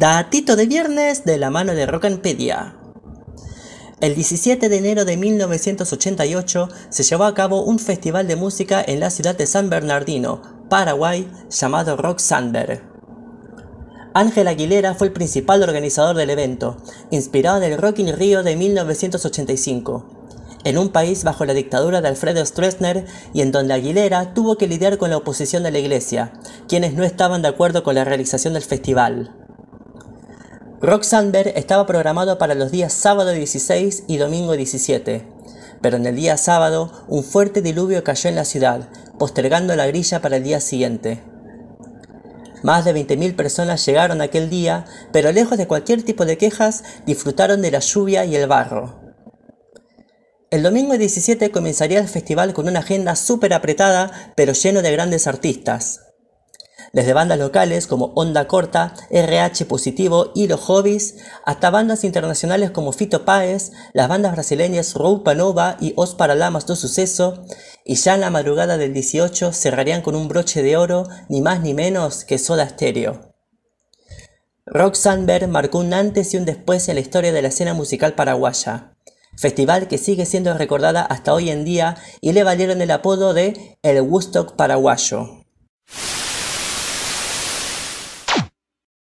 Datito de viernes de la mano de Pedia. El 17 de enero de 1988 se llevó a cabo un festival de música en la ciudad de San Bernardino, Paraguay, llamado Rock Sandberg. Ángel Aguilera fue el principal organizador del evento, inspirado en el Rock in Rio de 1985, en un país bajo la dictadura de Alfredo Stroessner y en donde Aguilera tuvo que lidiar con la oposición de la iglesia, quienes no estaban de acuerdo con la realización del festival. Rock estaba programado para los días sábado 16 y domingo 17, pero en el día sábado un fuerte diluvio cayó en la ciudad, postergando la grilla para el día siguiente. Más de 20.000 personas llegaron aquel día, pero lejos de cualquier tipo de quejas, disfrutaron de la lluvia y el barro. El domingo 17 comenzaría el festival con una agenda súper apretada, pero lleno de grandes artistas desde bandas locales como Onda Corta, RH Positivo y Los Hobbies, hasta bandas internacionales como Fito Páez, las bandas brasileñas Roupa Nova y Os Paralamas do Suceso, y ya en la madrugada del 18 cerrarían con un broche de oro ni más ni menos que Soda Stereo. Rock Sandberg marcó un antes y un después en la historia de la escena musical paraguaya, festival que sigue siendo recordada hasta hoy en día y le valieron el apodo de El Woodstock paraguayo.